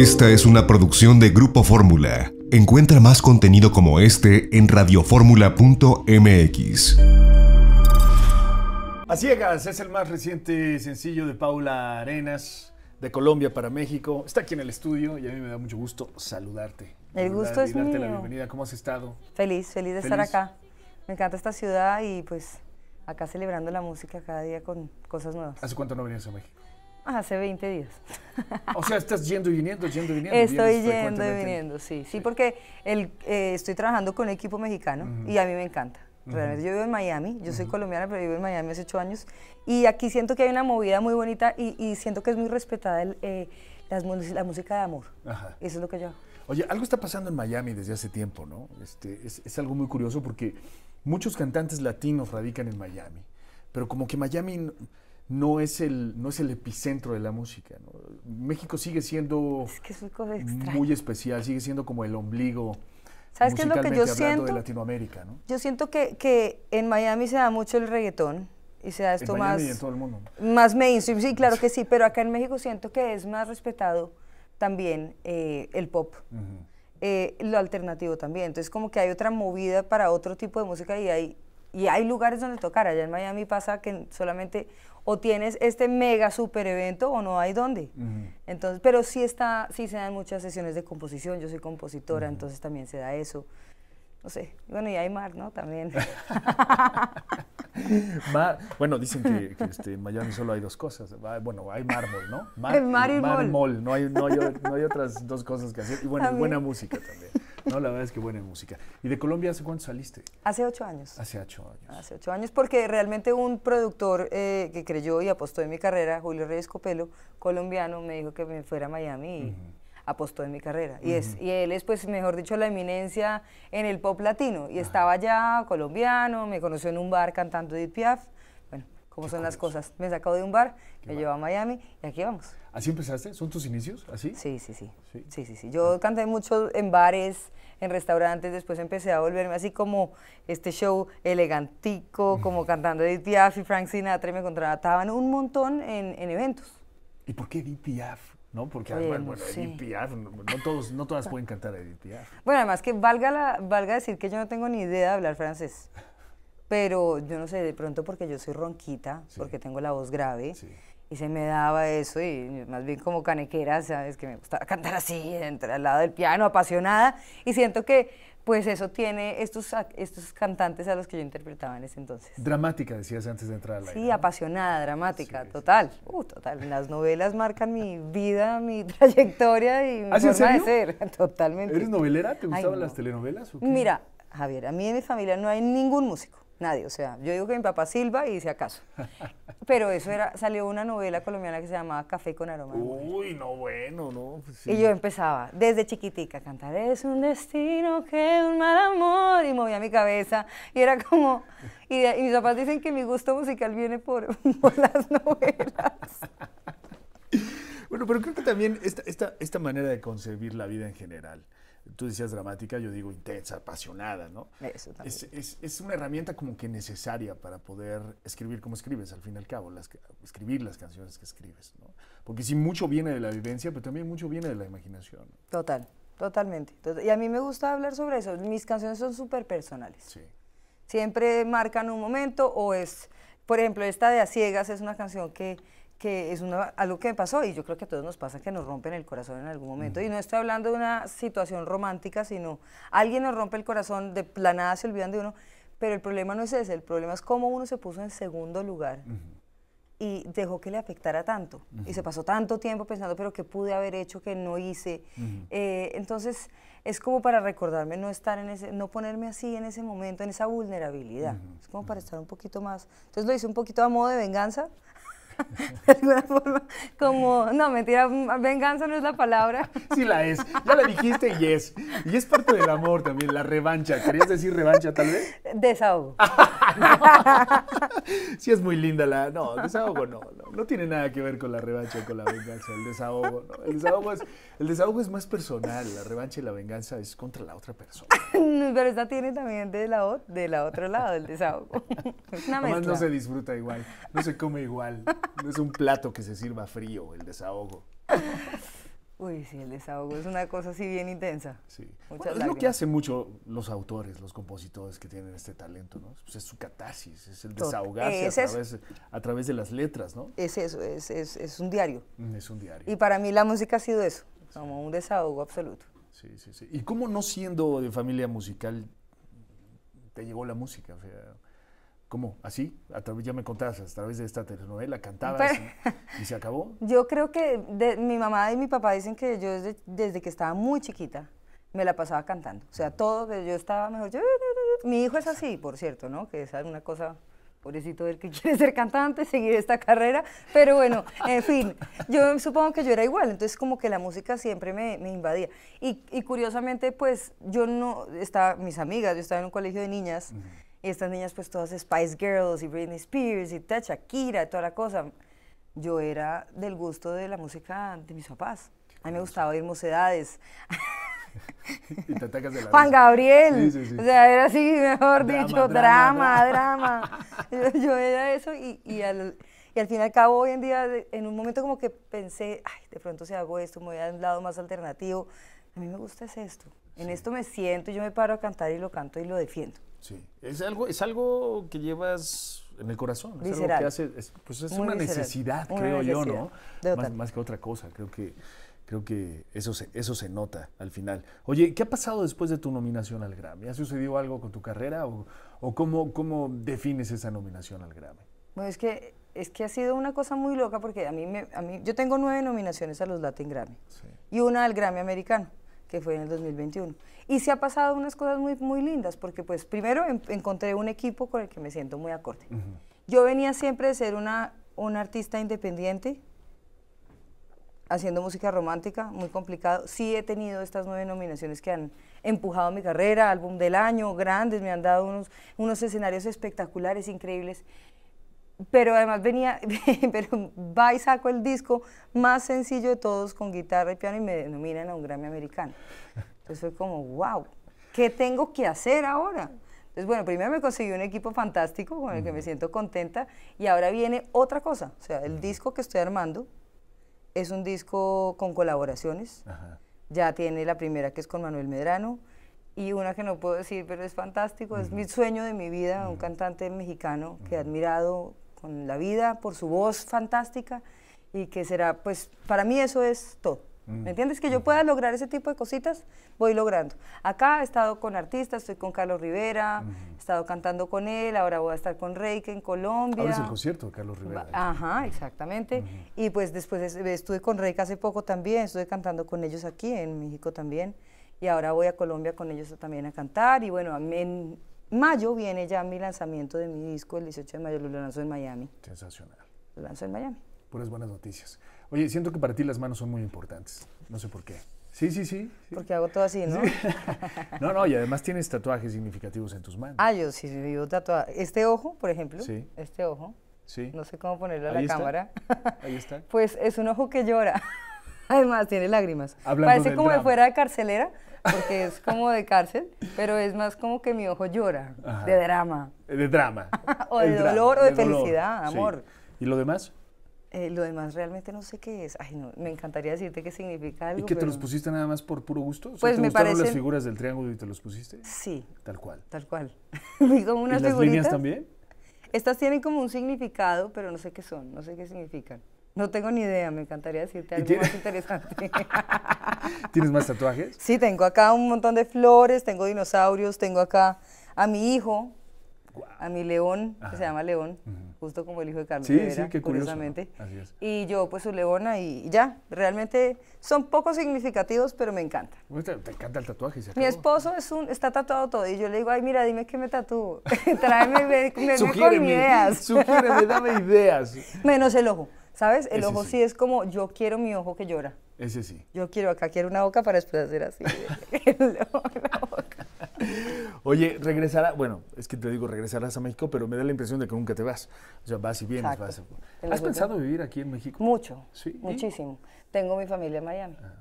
Esta es una producción de Grupo Fórmula. Encuentra más contenido como este en radioformula.mx. Así es, es el más reciente sencillo de Paula Arenas de Colombia para México. Está aquí en el estudio y a mí me da mucho gusto saludarte. El gusto es darte la bienvenida. ¿Cómo has estado? Feliz, feliz de estar acá. Me encanta esta ciudad y pues acá celebrando la música cada día con cosas nuevas. ¿Hace cuánto no venías a México? Hace 20 días. o sea, estás yendo y viniendo, yendo y viniendo. Estoy yendo y viniendo, sí. Sí, porque eh, estoy trabajando con un equipo mexicano y a mí me encanta. Realmente yo vivo en Miami, yo soy colombiana, pero vivo en Miami hace ocho años. Y aquí siento que hay una movida muy bonita y, siento que es muy respetada eh, la música de amor. Eso es lo que yo Oye, algo está pasando en Miami desde hace tiempo, ¿no? Este, es, algo muy curioso porque muchos cantantes latinos radican en Miami, pero como que Miami no es el, no es el epicentro de la música. México sigue siendo muy especial, sigue siendo como el ombligo. ¿Sabes qué es lo que yo siento? Latinoamérica, Yo siento que, en Miami se da mucho el reggaetón y se da esto más. todo el mundo. Más mainstream, sí, claro que sí, pero acá en México siento que es más respetado también eh, el pop. Eh, lo alternativo también. Entonces, como que hay otra movida para otro tipo de música y hay y hay lugares donde tocar. Allá en Miami pasa que solamente o tienes este mega super evento o no hay dónde. Entonces, pero sí está, sí se dan muchas sesiones de composición. Yo soy compositora, entonces también se da eso. No sé. Bueno, y hay mar, ¿no? También. bueno, dicen que, este, en Miami solo hay dos cosas. Bueno, hay mármol, ¿no? Mar, y mármol. No hay, no, hay, otras dos cosas que hacer. Y bueno, buena música también. No, la verdad es que buena música. ¿Y de Colombia hace cuánto saliste? Hace ocho años. Hace ocho años. Hace ocho años porque realmente un productor eh, que creyó y apostó en mi carrera, Julio Reyes Copelo, colombiano, me dijo que me fuera a Miami y... apostó en mi carrera. y, es, y él es, pues, mejor dicho, la eminencia en el pop latino. Y estaba allá, colombiano, me conoció en un bar cantando Edith Piaf cómo son las cosas. Me sacó de un bar, me llevó a Miami y aquí vamos. ¿Así empezaste? ¿Son tus inicios? ¿Así? Sí, sí, sí. Sí, sí, sí. Ah. Yo canté mucho en bares, en restaurantes, después empecé a volverme así como este show elegantico, mm. como cantando Edith Piaf y Frank Sinatra, y me contrataban un montón en, eventos. ¿Y por qué Edith Piaf? ¿no? Porque bueno, Edith Piaf, no, todos, no todas pueden cantar Edith Piaf. Bueno, además que valga, la, valga decir que yo no tengo ni idea de hablar francés pero yo no sé, de pronto porque yo soy ronquita, porque tengo la voz grave, y se me daba eso, y más bien como canequera, ¿sabes? Que me gustaba cantar así, entre, al lado del piano, apasionada, y siento que pues eso tiene estos, estos cantantes a los que yo interpretaba en ese entonces. Dramática, decías antes de entrar al Sí, apasionada, dramática, total. Uh, total. Las novelas marcan mi vida, mi trayectoria y me ¿Ah, de ser. Totalmente. ¿Eres novelera? ¿Te gustaban las telenovelas? Mira, Javier, a mí en mi familia no hay ningún músico. Nadie, o sea, yo digo que mi papá Silva y si acaso. Pero eso era, salió una novela colombiana que se llamaba Café con aroma. Uy, no bueno, ¿no? Pues y yo empezaba desde chiquitica, a cantar es un destino que un mal amor y movía mi cabeza y era como, y, mis papás dicen que mi gusto musical viene por, las novelas. bueno, pero creo que también esta, esta, esta manera de concebir la vida en general tú decías dramática, yo digo intensa, apasionada, ¿no? Es, una herramienta como que necesaria para poder escribir como escribes, al fin y al cabo, las, escribir las canciones que escribes, ¿no? Porque sí, mucho viene de la vivencia, pero también mucho viene de la imaginación. Total, totalmente. Y a mí me gusta hablar sobre eso. Mis canciones son súper personales. Sí. Siempre marcan un momento o es, por ejemplo, esta de A Ciegas es una canción que que es algo que me pasó y yo creo que a todos nos pasa que nos rompen el corazón en algún momento. Mm. Y no estoy hablando de una situación romántica, sino alguien nos rompe el corazón, de planada se olvidan de uno, pero el problema no es ese, el problema es cómo uno se puso en segundo lugar. Y dejó que le afectara tanto. Y se pasó tanto tiempo pensando, pero ¿qué pude haber hecho? ¿Qué no hice? Eh, entonces, es como para recordarme no estar en ese, no ponerme así en ese momento, en esa vulnerabilidad. Es como para estar un poquito más. Entonces, lo hice un poquito a modo de venganza, de alguna forma, como, no, mentira, venganza no es la palabra. Sí la es, ya la dijiste y es. Y es parte del amor también, la revancha. ¿Querías decir revancha tal vez? Desahogo. si es muy linda la. No, desahogo no, no, tiene nada que ver con la revancha, o con la venganza. El desahogo, El desahogo, es, el desahogo es más personal. La revancha y la venganza es contra la otra persona. Pero esta tiene también de la, de la otro lado el desahogo. no se disfruta igual. No se come igual. No es un plato que se sirva frío, el desahogo. Uy, sí, el desahogo es una cosa así bien intensa. Sí. es lo que hacen mucho los autores, los compositores que tienen este talento, ¿no? Pues es su catarsis, es el desahogarse a, través, de las letras, ¿no? Es eso, es, un diario. Mm, es un diario. Y para mí la música ha sido eso, como un desahogo absoluto. Sí, sí, sí. ¿Y cómo no siendo de familia musical te llegó la música? O ¿Cómo? ¿Así? A través, ya me contabas, a través de esta telenovela, cantabas pues, y, se acabó. Yo creo que mi mamá y mi papá dicen que yo desde, que estaba muy chiquita me la pasaba cantando. O sea, todo, yo estaba mejor. mi hijo es así, por cierto, ¿no? Que es una cosa pobrecito del que quiere ser cantante, seguir esta carrera, pero bueno, en fin, yo supongo que yo era igual, entonces como que la música siempre me, invadía. Y, curiosamente, pues yo no, estaba, mis amigas, yo estaba en un colegio de niñas. Y estas niñas, pues todas Spice Girls y Britney Spears y ta, Kira, toda la cosa. Yo era del gusto de la música de mis papás. A mí me gustaba oír mocedades. y Juan Gabriel. O sea, era así, mejor dicho, drama, drama. yo, era eso y, al, fin y al cabo hoy en día, en un momento como que pensé, ay, de pronto si hago esto, me voy a un lado más alternativo. A mí me gusta es esto. En esto me siento, yo me paro a cantar y lo canto y lo defiendo. Sí, es algo, es algo que llevas en el corazón. Es algo que hace, pues es una necesidad, creo yo, ¿no? Más, que otra cosa, creo que, creo que eso, se, eso se nota al final. Oye, ¿qué ha pasado después de tu nominación al Grammy? ¿Ha sucedido algo con tu carrera o, cómo, cómo defines esa nominación al Grammy? Bueno, es que, es que ha sido una cosa muy loca porque a mí, a mí yo tengo nueve nominaciones a los Latin Grammy y una al Grammy americano que fue en el 2021. Y se ha pasado unas cosas muy, muy lindas, porque pues primero em, encontré un equipo con el que me siento muy acorde. Yo venía siempre de ser una, una artista independiente, haciendo música romántica, muy complicado. Sí he tenido estas nueve nominaciones que han empujado mi carrera, álbum del año, grandes, me han dado unos, unos escenarios espectaculares, increíbles pero además venía, pero va y saco el disco más sencillo de todos con guitarra y piano y me denominan a un Grammy americano. Entonces fue como, wow, ¿qué tengo que hacer ahora? Entonces, bueno, primero me conseguí un equipo fantástico con el que me siento contenta y ahora viene otra cosa. O sea, el disco que estoy armando es un disco con colaboraciones. Ya tiene la primera que es con Manuel Medrano y una que no puedo decir, pero es fantástico, es mi sueño de mi vida, un cantante mexicano que he admirado con la vida, por su voz fantástica y que será, pues para mí eso es todo. ¿Me mm. entiendes? Que yo pueda lograr ese tipo de cositas, voy logrando. Acá he estado con artistas, estoy con Carlos Rivera, he estado cantando con él, ahora voy a estar con Reike en Colombia. Ahora es el concierto de Carlos Rivera. Ajá, exactamente. Y pues después estuve con Reike hace poco también, estuve cantando con ellos aquí en México también. Y ahora voy a Colombia con ellos también a cantar. Y bueno, mayo viene ya mi lanzamiento de mi disco, el 18 de mayo lo lanzo en Miami. Sensacional. Lo lanzo en Miami. Puras buenas noticias. Oye, siento que para ti las manos son muy importantes. No sé por qué. Sí, sí, sí. Porque hago todo así, ¿no? no, no, y además tienes tatuajes significativos en tus manos. Ah, yo sí, yo tatuaje. Este ojo, por ejemplo. Sí. Este ojo. Sí. No sé cómo ponerlo a la cámara. Ahí está. Pues es un ojo que llora. Además, tiene lágrimas. Parece como de fuera de carcelera, porque es como de cárcel, pero es más como que mi ojo llora, de drama. De drama. o de dolor o de, felicidad, amor. ¿Y lo demás? Eh, lo demás realmente no sé qué es. Ay, no, me encantaría decirte qué significa algo. ¿Y que te los pusiste nada más por puro gusto? pues ¿Te me las figuras del triángulo y te los pusiste? Sí. Tal cual. Tal cual. ¿Y como unas las líneas también? Estas tienen como un significado, pero no sé qué son, no sé qué significan. No tengo ni idea, me encantaría decirte algo más interesante. ¿Tienes más tatuajes? Sí, tengo acá un montón de flores, tengo dinosaurios, tengo acá a mi hijo, a mi león, que se llama León, justo como el hijo de Carlos sí, sí, qué curiosamente. Y yo, pues su leona y ya, realmente son poco significativos, pero me encanta. Pues, te, encanta el tatuaje. mi esposo es un, está tatuado todo y yo le digo, ay, mira, dime qué me tatúo. Tráeme, con ideas. dame ideas. Menos el ojo. ¿Sabes? El ojo sí. es como yo quiero mi ojo que llora. Ese sí. Yo quiero acá, quiero una boca para después hacer así. Oye, regresará, bueno, es que te digo, regresarás a México, pero me da la impresión de que nunca te vas. O sea, vas y vienes, vas. ¿Has pensado vivir aquí en México? Mucho, ¿Sí? muchísimo. Tengo mi familia en Miami. Ah,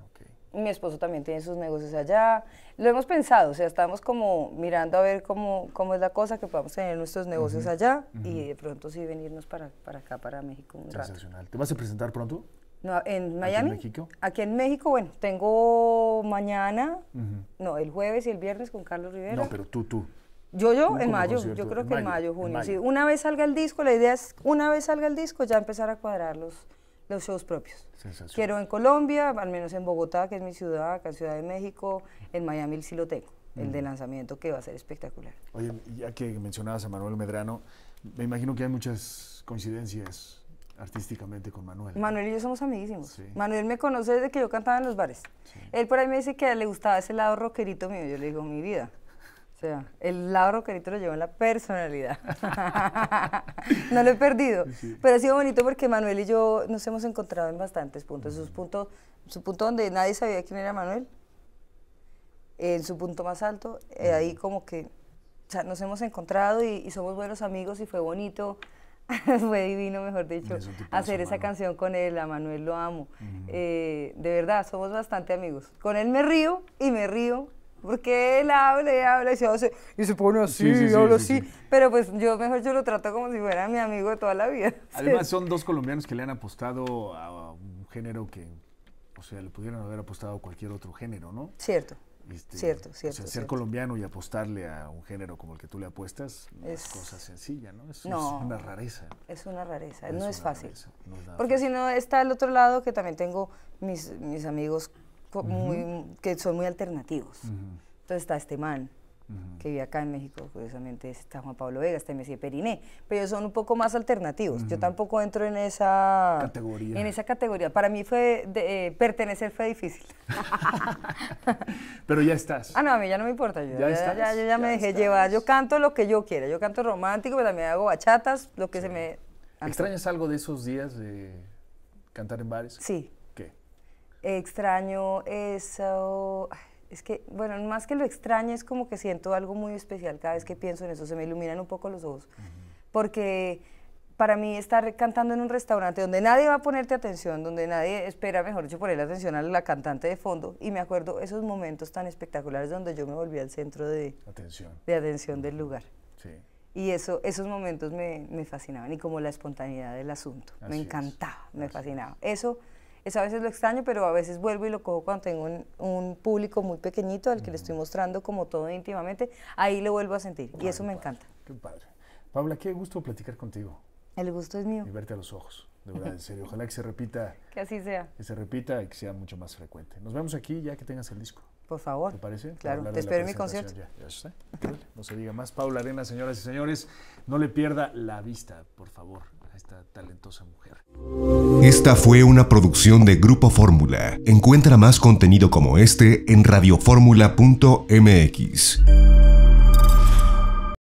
mi esposo también tiene sus negocios allá. Lo hemos pensado, o sea, estamos como mirando a ver cómo, cómo es la cosa que podamos tener nuestros negocios allá y de pronto sí venirnos para, acá, para México un ¿Te vas a presentar pronto? No, en Miami. ¿Aquí en México? Aquí en México, bueno, tengo mañana, no, el jueves y el viernes con Carlos Rivera. No, pero tú, tú. Yo, yo, en mayo, yo creo que en mayo, junio. una vez salga el disco, la idea es, una vez salga el disco, ya empezar a cuadrarlos. los, los shows propios. Quiero en Colombia, al menos en Bogotá, que es mi ciudad, acá en Ciudad de México, en Miami sí lo tengo, el de mm. lanzamiento que va a ser espectacular. Oye, ya que mencionabas a Manuel Medrano, me imagino que hay muchas coincidencias artísticamente con Manuel. Manuel y yo somos amiguísimos. Manuel me conoce desde que yo cantaba en los bares. Él por ahí me dice que le gustaba ese lado rockerito mío. Yo le digo, mi vida, o sea, el lado rockerito lo llevo en la personalidad. no lo he perdido. Pero ha sido bonito porque Manuel y yo nos hemos encontrado en bastantes puntos. en su punto donde nadie sabía quién era Manuel, en su punto más alto, eh, ahí como que o sea, nos hemos encontrado y, somos buenos amigos y fue bonito. fue divino, mejor dicho, hacer esa canción con él. A Manuel lo amo. Eh, de verdad, somos bastante amigos. Con él me río y me río porque él habla y habla y se, pone así, sí, y habla así. Pero pues yo mejor yo lo trato como si fuera mi amigo de toda la vida. Además son dos colombianos que le han apostado a un género que, o sea, le pudieran haber apostado a cualquier otro género, ¿no? Cierto. cierto, este, cierto. O sea, ser colombiano y apostarle a un género como el que tú le apuestas es, cosa sencilla, ¿no? Es, una rareza. Es una rareza, no, es, fácil. Porque si no está el otro lado que también tengo mis, mis amigos que son muy alternativos. Entonces está este man, que vive acá en México, curiosamente está Juan Pablo Vega, está Messi Periné, pero ellos son un poco más alternativos. Yo tampoco entro en esa categoría. En esa categoría. Para mí fue de, eh, pertenecer fue difícil. pero ya estás. Ah, no, a mí ya no me importa. Yo ya, me dejé llevar. Yo canto lo que yo quiera. Yo canto romántico, pero también hago bachatas, lo que se me. ¿Extrañas algo de esos días de cantar en bares? Sí. Extraño eso. Es que, bueno, más que lo extraño es como que siento algo muy especial cada vez que pienso en eso. Se me iluminan un poco los ojos. Porque para mí estar cantando en un restaurante donde nadie va a ponerte atención, donde nadie espera, mejor dicho, ponerle atención a la cantante de fondo. Y me acuerdo esos momentos tan espectaculares donde yo me volví al centro de atención, de atención del lugar. Y eso, esos momentos me, fascinaban y como la espontaneidad del asunto. me encantaba, me fascinaba. Eso eso a veces lo extraño, pero a veces vuelvo y lo cojo cuando tengo un, público muy pequeñito al que le estoy mostrando como todo íntimamente. Ahí lo vuelvo a sentir y eso me encanta. Qué padre. Paula, qué gusto platicar contigo. El gusto es mío. Y verte a los ojos, de verdad, en serio. Ojalá que se repita. que así sea. Que se repita y que sea mucho más frecuente. Nos vemos aquí ya que tengas el disco. Por favor. ¿Te parece? Claro, te espero en mi concierto. Ya, ya No se diga más. Paula Arena, señoras y señores, no le pierda la vista, por favor esta talentosa mujer. Esta fue una producción de Grupo Fórmula. Encuentra más contenido como este en radioformula.mx.